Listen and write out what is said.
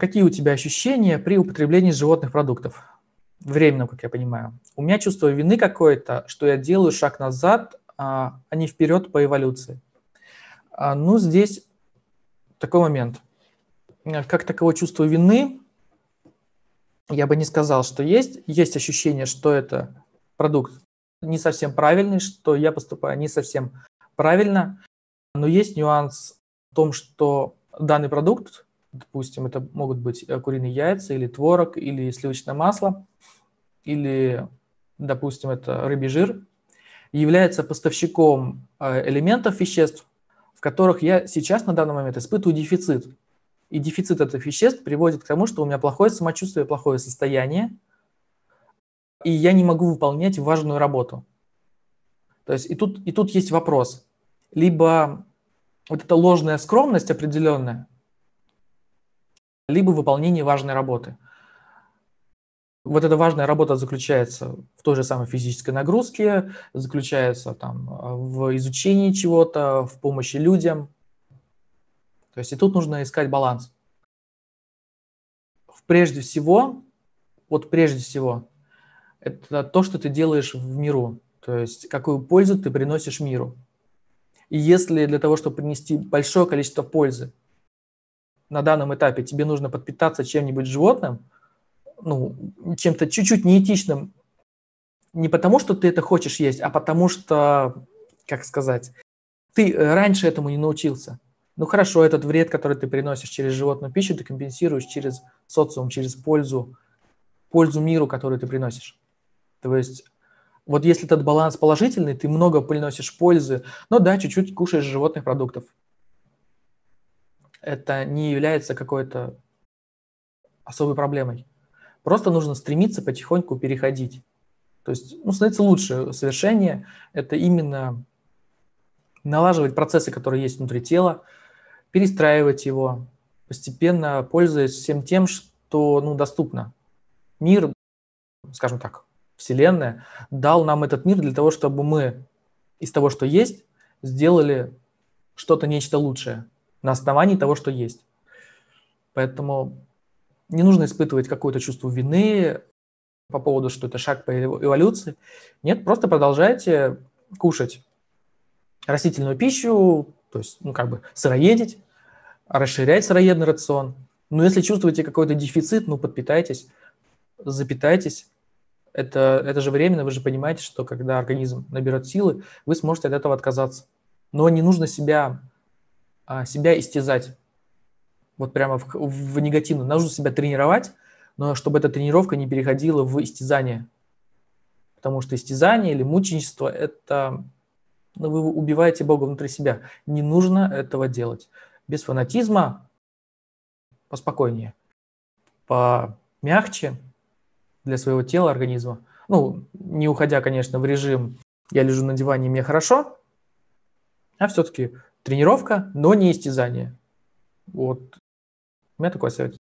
Какие у тебя ощущения при употреблении животных продуктов? Временно, как я понимаю. У меня чувство вины какое-то, что я делаю шаг назад, а, а не вперед по эволюции. А, ну, здесь такой момент. Как такого чувства вины, я бы не сказал, что есть. Есть ощущение, что это продукт не совсем правильный, что я поступаю не совсем правильно. Но есть нюанс в том, что данный продукт Допустим, это могут быть э, куриные яйца или творог, или сливочное масло, или, допустим, это рыбий жир, является поставщиком э, элементов веществ, в которых я сейчас на данный момент испытываю дефицит. И дефицит этих веществ приводит к тому, что у меня плохое самочувствие, плохое состояние, и я не могу выполнять важную работу. То есть и тут, и тут есть вопрос. Либо вот эта ложная скромность определенная, либо выполнение важной работы. Вот эта важная работа заключается в той же самой физической нагрузке, заключается там э, в изучении чего-то, в помощи людям. То есть и тут нужно искать баланс. Прежде всего, вот прежде всего, это то, что ты делаешь в миру, то есть какую пользу ты приносишь миру. И если для того, чтобы принести большое количество пользы, на данном этапе тебе нужно подпитаться чем-нибудь животным, ну, чем-то чуть-чуть неэтичным, не потому, что ты это хочешь есть, а потому что, как сказать, ты э, раньше этому не научился. Ну хорошо, этот вред, который ты приносишь через животную пищу, ты компенсируешь через социум, через пользу, пользу миру, которую ты приносишь. То есть вот если этот баланс положительный, ты много приносишь пользы, но да, чуть-чуть кушаешь животных продуктов, это не является какой-то особой проблемой. Просто нужно стремиться потихоньку переходить. То есть ну, становится лучше. Совершение – это именно налаживать процессы, которые есть внутри тела, перестраивать его, постепенно пользуясь всем тем, что ну, доступно. Мир, скажем так, Вселенная дал нам этот мир для того, чтобы мы из того, что есть, сделали что-то, нечто лучшее – на основании того, что есть. Поэтому не нужно испытывать какое-то чувство вины по поводу, что это шаг по эволюции. Нет, просто продолжайте кушать растительную пищу, то есть, ну, как бы сыроедить, расширять сыроедный рацион. Но если чувствуете какой-то дефицит, ну, подпитайтесь, запитайтесь. Это, это же временно, вы же понимаете, что когда организм наберет силы, вы сможете от этого отказаться. Но не нужно себя а, себя истязать. Вот прямо в, в негативно. Нужно себя тренировать, но чтобы эта тренировка не переходила в истязание. Потому что истязание или мученичество – это ну, вы убиваете Бога внутри себя. Не нужно этого делать. Без фанатизма поспокойнее, помягче для своего тела, организма. Ну, не уходя, конечно, в режим «я лежу на диване, мне хорошо», а все-таки тренировка, но не истязание. Вот. У меня такой совет.